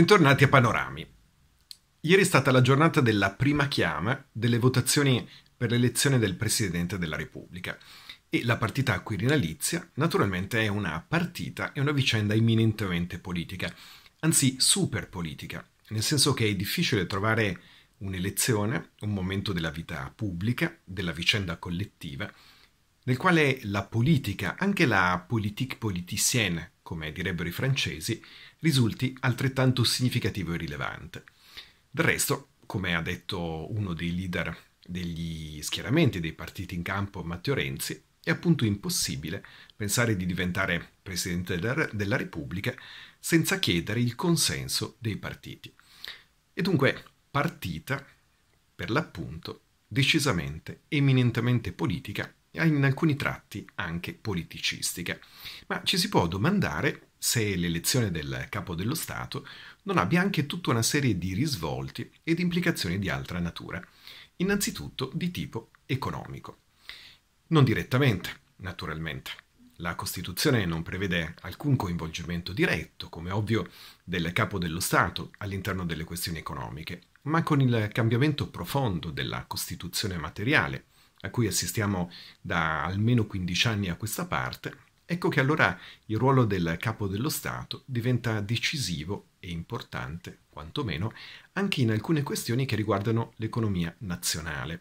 Bentornati a Panorami. Ieri è stata la giornata della prima chiama delle votazioni per l'elezione del Presidente della Repubblica e la partita Quirinalizia naturalmente è una partita e una vicenda eminentemente politica, anzi super politica, nel senso che è difficile trovare un'elezione, un momento della vita pubblica, della vicenda collettiva, nel quale la politica, anche la politique politicienne, come direbbero i francesi, risulti altrettanto significativo e rilevante. Del resto, come ha detto uno dei leader degli schieramenti dei partiti in campo, Matteo Renzi, è appunto impossibile pensare di diventare Presidente della Repubblica senza chiedere il consenso dei partiti. E dunque partita, per l'appunto, decisamente, eminentemente politica in alcuni tratti anche politicistiche. Ma ci si può domandare se l'elezione del capo dello Stato non abbia anche tutta una serie di risvolti ed implicazioni di altra natura, innanzitutto di tipo economico. Non direttamente, naturalmente. La Costituzione non prevede alcun coinvolgimento diretto, come ovvio, del capo dello Stato all'interno delle questioni economiche, ma con il cambiamento profondo della Costituzione materiale a cui assistiamo da almeno 15 anni a questa parte, ecco che allora il ruolo del capo dello Stato diventa decisivo e importante, quantomeno, anche in alcune questioni che riguardano l'economia nazionale,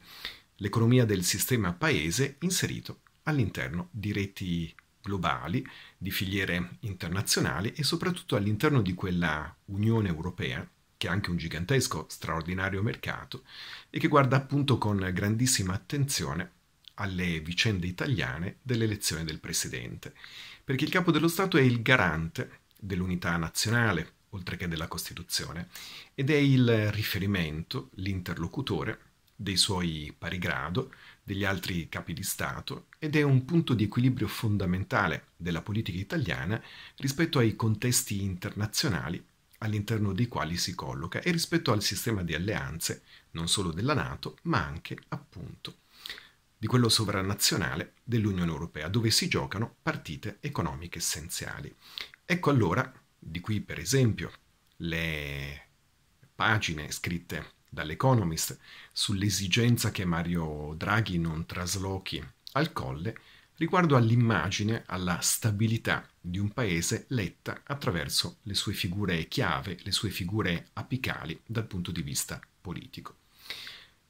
l'economia del sistema paese inserito all'interno di reti globali, di filiere internazionali e soprattutto all'interno di quella Unione Europea che è anche un gigantesco, straordinario mercato e che guarda appunto con grandissima attenzione alle vicende italiane dell'elezione del presidente, perché il capo dello Stato è il garante dell'unità nazionale, oltre che della Costituzione, ed è il riferimento, l'interlocutore dei suoi pari grado, degli altri capi di Stato, ed è un punto di equilibrio fondamentale della politica italiana rispetto ai contesti internazionali all'interno dei quali si colloca e rispetto al sistema di alleanze, non solo della Nato, ma anche, appunto, di quello sovranazionale dell'Unione Europea, dove si giocano partite economiche essenziali. Ecco allora, di qui per esempio, le pagine scritte dall'Economist sull'esigenza che Mario Draghi non traslochi al Colle riguardo all'immagine, alla stabilità di un paese letta attraverso le sue figure chiave, le sue figure apicali dal punto di vista politico.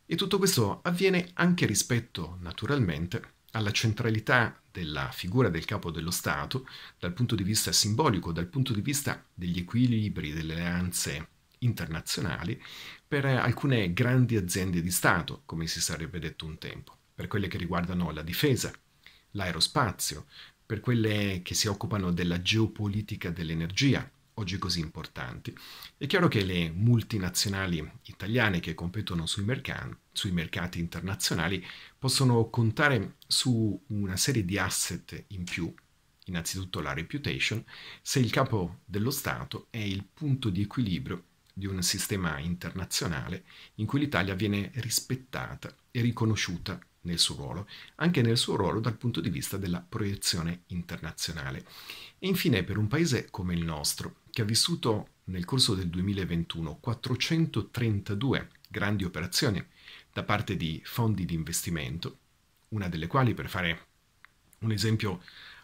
E tutto questo avviene anche rispetto, naturalmente, alla centralità della figura del capo dello Stato dal punto di vista simbolico, dal punto di vista degli equilibri, delle alleanze internazionali per alcune grandi aziende di Stato, come si sarebbe detto un tempo, per quelle che riguardano la difesa, l'aerospazio, per quelle che si occupano della geopolitica dell'energia, oggi così importanti. È chiaro che le multinazionali italiane che competono sui, merc- sui mercati internazionali possono contare su una serie di asset in più, innanzitutto la reputation, se il capo dello Stato è il punto di equilibrio di un sistema internazionale in cui l'Italia viene rispettata e riconosciuta nel suo ruolo, anche nel suo ruolo dal punto di vista della proiezione internazionale. E infine per un paese come il nostro, che ha vissuto nel corso del 2021 432 grandi operazioni da parte di fondi di investimento, una delle quali, per fare un esempio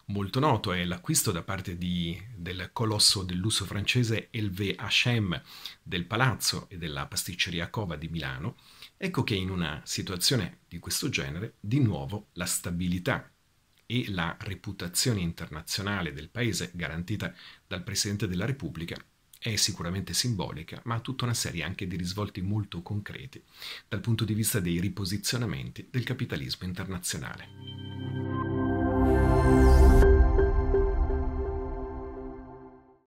molto noto è l'acquisto da parte di, del colosso dell'uso francese Elvé Hachem del palazzo e della pasticceria Cova di Milano, ecco che in una situazione di questo genere di nuovo la stabilità e la reputazione internazionale del paese garantita dal Presidente della Repubblica è sicuramente simbolica, ma ha tutta una serie anche di risvolti molto concreti dal punto di vista dei riposizionamenti del capitalismo internazionale.